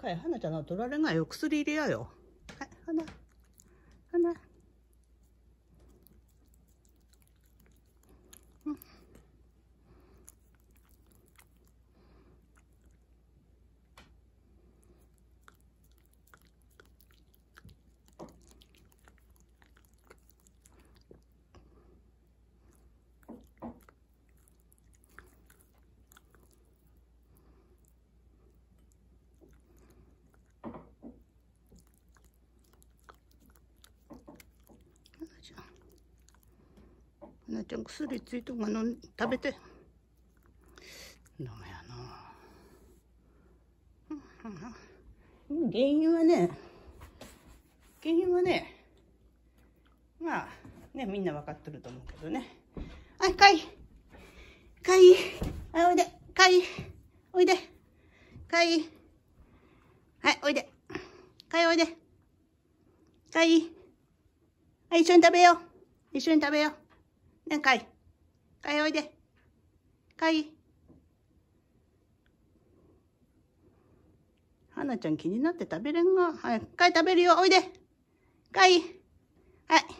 かい、花ちゃんの取られないよ。薬入れよ。はい、花。花。なちゃん薬ついとんがの食べてダメやな、うん、原因はね原因はねまあねみんな分かってると思うけどねあかいかいあおいでかいおいでかいはいおいでかいおいでかいあ一緒に食べよう一緒に食べようねんかい。かいおいで。かい。はなちゃん気になって食べれんが。はい。かい食べるよ。おいで。かい。はい。